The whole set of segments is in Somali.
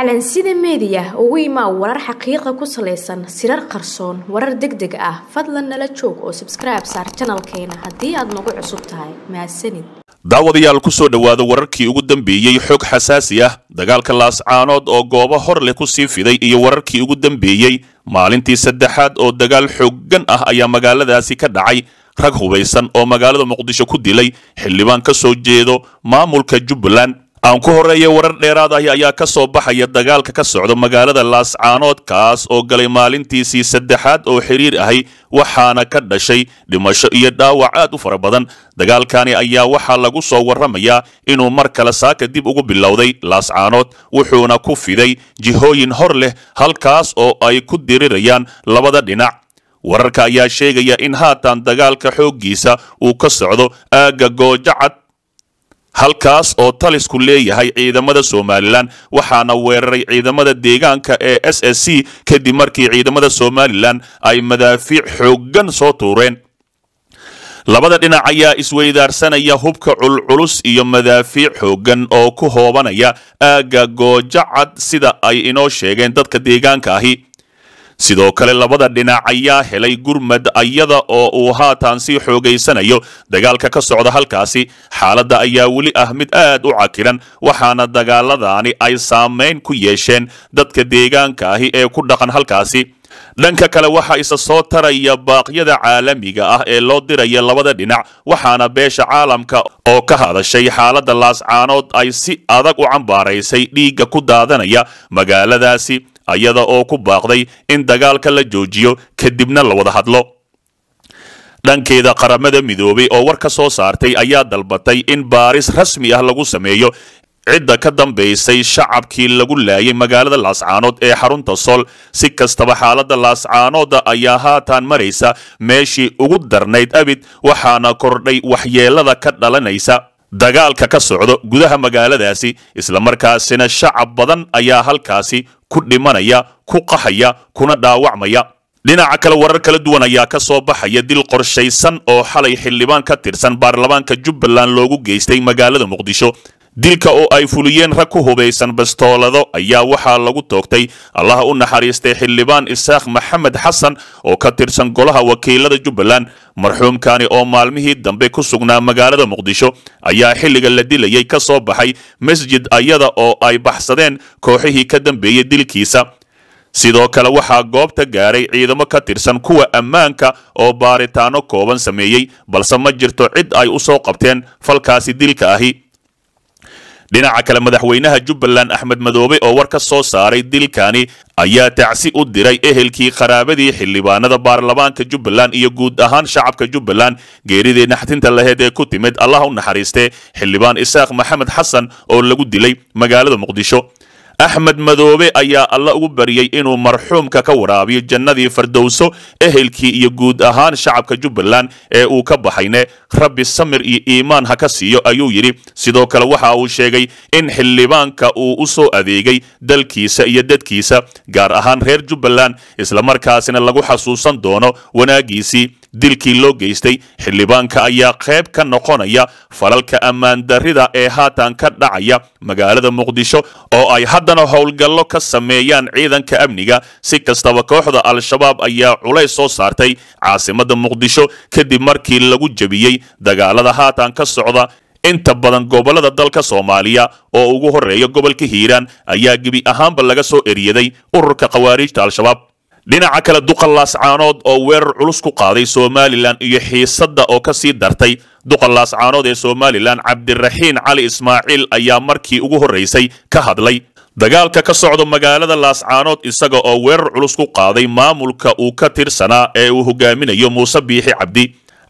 calansida meediya ugu imaa warar xaqiiqa ku salaysan sirar qarsoon warar deg deg ah fadlan nala joog oo sabskribe saar janalkeena haddii aad nagu cusub tahay mahadsanid daawadayaal ku soo dhowaada wararkii ugu dambeeyey xoog xasaasi ah dagaalka laascaanood oo goobo hor leh ku sii fiday iyo wararkii ugu dambeeyey maalintii saddexaad oo dagaal xooggan ah ayaa magaaladaasi ka dhacay rag hubaysan oo magaalada muqdisho ku dilay xildhibaan ka soo jeedo maamulka jubbaland aan ku horreeya warar dheeraad ahi ayaa ka soo baxaya dagaalka ka socda magaalada laascaanood kaas oo galay maalintiisii saddexaad oo xiriir ahay waxaana ka dhashay dhimasho iyo dhaawac aad u fara badan dagaalkani ayaa waxaa lagu soo warramayaa inuu mar kale saaka dib ugu bilowday laascaanood wuxuuna ku fiday jihooyin hor leh halkaas oo ay ku dirirayaan labada dhinac wararka ayaa sheegaya in haatan dagaalka xooggiisa uu ka socdo aagga goojacad halkaas oo talisku leeyahay ciidamada somalilan waxaana weeraray ciidamada deegaanka ee s s c kadib markii ciidamada somalilan ay madaafiic xooggan soo tuureen labada dhinac ayaa isweydaarsanaya hubka culculus iyo madaafiic xooggan oo ku hoobanaya aagga goojacad sida ay inoo sheegeen dadka deegaanka ahi sidoo kale labada dhinac ayaa helay gurmad ayada oo uu haatan sii xoogaysanayo dagaalka ka socda halkaasi xaaladda ayaa weli ah mid aad u cakiran waxaana dagaaladaani ay saamayn ku yeesheen dadka deegaanka ahi ee ku dhaqan halkaasi dhanka kale waxaa isa soo taraya baaqyada caalamiga ah ee loo diraya labada dhinac waxaana beesha caalamka oo ka hadashay xaaladda laascaanood ay si adag u cambaaraysay dhiigga ku daadanaya magaaladaasi ayada oo ku baaqday in dagaalka la joojiyo kadibna la wada hadlo dhankeeda qaramada midoobay oo war ka soo saartay ayaa dalbatay in baaris rasmi ah lagu sameeyo cidda ka dambaysay shacabkii lagu laayay magaalada laascaanood ee xarunta sool si kastaba xaaladda laascaanooda ayaa haatan maraysa meeshii ugu darnayd abid waxaana kordhay waxyeelada ka dhalanaysa dagaalka ka socdo gudaha magaaladaasi isla markaasina shacab badan ayaa halkaasi ku dhimanaya ku qaxaya kuna dhaawacmaya dhinaca kale warar kala duwan ayaa ka soo baxaya dil qorshaysan oo xalay xildhibaan ka tirsan baarlamaanka jubbaland loogu geystay magaalada muqdisho dilka oo ay fuliyeen rag ku hubaysan bastoolado ayaa waxaa lagu toogtay allaha u naxariistay xildhibaan isaakh maxamed xasan oo ka tirsan golaha wakiilada jubbaland marxuumkani oo maalmihii dambe ku sugnaa magaalada muqdisho ayaa xilliga la dilayay ka soo baxay masjid ayada oo ay baxsadeen kooxihii ka dambeeyey dilkiisa sidoo kale waxaa goobta gaaray ciidamo ka tirsan kuwa ammaanka oo baaritaano kooban sameeyey balse ma jirto cid ay u soo qabteen falkaasi dilka ahi dhinaca kale madaxweynaha jubbaland axmed madoobe oo war ka soo saaray dilkani ayaa tacsi u diray ehelkii qaraabadii xildhibaanada baarlamaanka jubbaland iyo guud ahaan shacabka jubbaland geeridii naxdinta laheed ee ku timid allah u naxariiste xildhibaan isaaq maxamed xasan oo lagu dilay magaalada muqdisho axmed madoobe ayaa alla ugu baryey inuu marxuumka ka waraabiyo jannadii fardowso ehelkii iyo guud ahaan shacabka jubbaland ee uu ka baxayne rabbi samir iyo iimaan ha ka siiyo ayuu yidhi sidoo kale waxa uu sheegay in xildhibaanka uu u soo adeegay dalkiisa iyo dadkiisa gaar ahaan reer jubbaland islamarkaasina lagu xasuusan doono wanaaggiisii dilkii loo geystay xildhibaanka ayaa qayb ka noqonaya falalka ammaandarrida ee haatan ka dhacaya magaalada muqdisho oo ay haddana howlgallo ka sameeyaan ciidanka amniga si kastaba kooxda al-shabaab ayaa culays soo saartay caasimadda muqdisho kadib markii lagu jebiyey dagaalada haatan ka socda inta badan gobollada dalka soomaaliya oo ugu horreeya gobolka hiiraan ayaa gebi ahaanba laga soo eryaday ururka khawaariijta al-shabaab dhinaca kale duqan laascaanood oo weerar culus ku qaaday somalilan iyo xiisadda oo ka sii dartay duqan laascaanood ee somalilan cabdiraxiin cali ismaaciil ayaa markii ugu horraysay ka hadlay dagaalka ka socda magaalada laascaanood isaga oo weerar culus ku qaaday maamulka uu ka tirsanaa ee uu hogaaminayo muuse biixi cabdi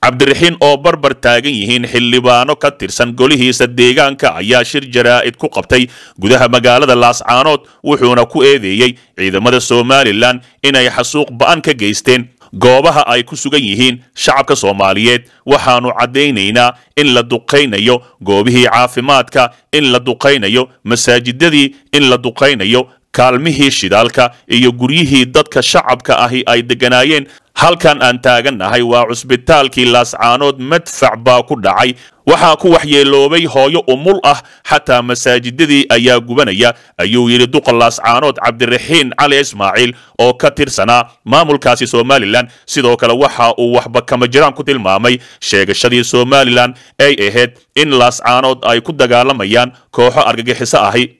cabdiraxiin oo barbar taagan yihiin xildhibaano ka tirsan golihiisa deegaanka ayaa shir jaraa'id ku qabtay gudaha magaalada laascaanood wuxuuna ku eedeeyey ciidamada somalilan inay xasuuq ba'an ka geysteen goobaha ay ku sugan yihiin shacabka soomaaliyeed waxaannu caddaynaynaa in la duqaynayo goobihii caafimaadka in la duqaynayo masaajidadii in la duqaynayo kaalmihii shidaalka iyo guryihii dadka shacabka ahi ay deganaayeen halkan aan taagannahay waa cusbitaalkii laascaanood madfac baa ku dhacay waxaa ku waxyeeloobay hooyo umul ah xataa masaajidadii ayaa gubanaya ayuu yidhi duqa laascaanood cabdiraxiin cali ismaaciil oo ka tirsanaa maamulkaasi somalilan sidoo kale waxa uu waxba kamajiraan ku tilmaamay sheegashadii somalilan ay ahayd in laascaanood ay ku dagaalamayaan kooxo argagixiso ahi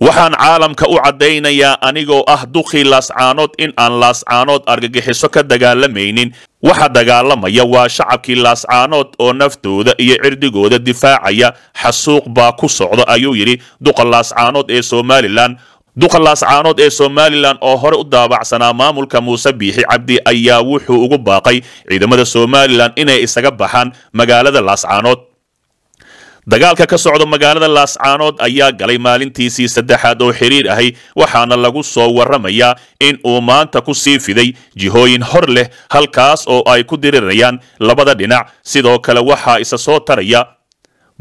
waxaan caalamka u caddaynayaa anigoo ah duqii laascaanood in aan laascaanood argagixiso ka dagaalamaynin waxa dagaalamaya waa shacabkii laascaanood oo naftooda iyo cirdigooda difaacaya xasuuq baa ku socda ayuu yidhi duqa laascaanood ee somalilan duqa laascaanood ee somalilan oo hore u daabacsanaa maamulka muuse biixi cabdi ayaa wuxuu ugu baaqay ciidamada somalilan inay isaga baxaan magaalada laascaanood dagaalka ka socda magaalada laascaanood ayaa galay maalintiisii saddexaad oo xiriir ahay waxaana lagu soo warramayaa in uu maanta ku sii fiday jihooyin hor leh halkaas oo ay ku dirirayaan labada dhinac sidoo kale waxaa isa soo taraya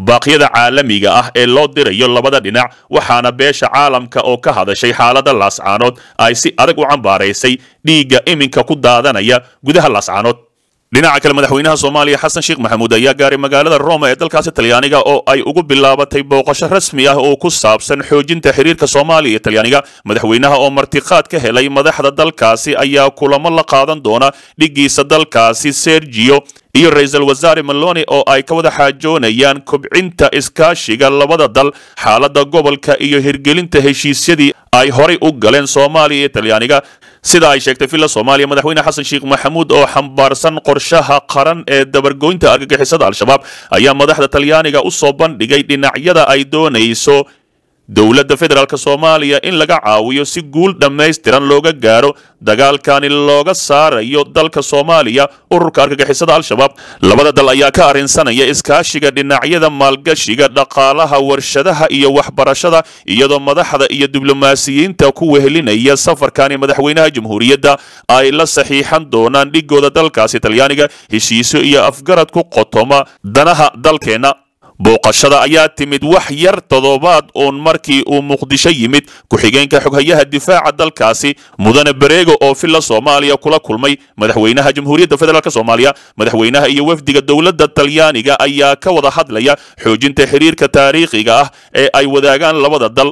baaqyada caalamiga ah ee loo dirayo labada dhinac waxaana beesha caalamka oo ka hadashay xaaladda laascaanood ay si adag u cambaaraysay dhiigga iminka ku daadanaya gudaha laascaanood dhinaca kale madaxweynaha soomaaliya xasan sheekh maxamuud ayaa gaaray magaalada roma ee dalkaasi talyaaniga oo ay ugu bilaabatay booqasho rasmi ah oo ku saabsan xoojinta xiriirka soomaaliya iyo talyaaniga madaxweynaha oo martiqaad ka helay madaxda dalkaasi ayaa kulamo la qaadan doona dhigiisa dalkaasi sergio iyo ra-iisul wasaare maloni oo ay ka wada xaajoonayaan kobcinta iskaashiga labada dal xaaladda gobolka iyo hirgelinta heshiisyadii ay horay u galeen soomaaliya iyo talyaaniga sida ay sheegtay villa soomaaliya madaxweyne xasan sheikh maxamuud oo xambaarsan qorshaha qaran ee dabargoynta argagixisada al-shabaab ayaa madaxda talyaaniga u soo bandhigay dhinacyada ay doonayso dowladda federaalk soomaaliya in laga caawiyo si guul dhammaystiran looga gaaro dagaalkani looga saarayo dalka soomaaliya ururka argagixisada al-shabaab labada dal ayaa ka arrinsanaya iskaashiga dhinacyada maalgashiga dhaqaalaha warshadaha iyo waxbarashada iyadoo madaxda iyo diblomaasiyiinta ku wehelinaya safarkani madaxweynaha jamhuuriyadda ay la saxiixan doonaan dhiggooda dalkaasi talyaaniga heshiiso iyo afgarad ku qotoma danaha dalkeenna booqashada ayaa timid wax yar toddobaad uun markii uu muqdisho yimid ku-xigeenka xoghayaha difaaca dalkaasi mudane bareego oo filla soomaaliya kula kulmay madaxweynaha jamhuuriyadda federaalk soomaaliya madaxweynaha iyo wafdiga dowladda talyaaniga ayaa ka wada hadlaya xoojinta xiriirka taariikhiga ah ee ay wadaagaan labada dal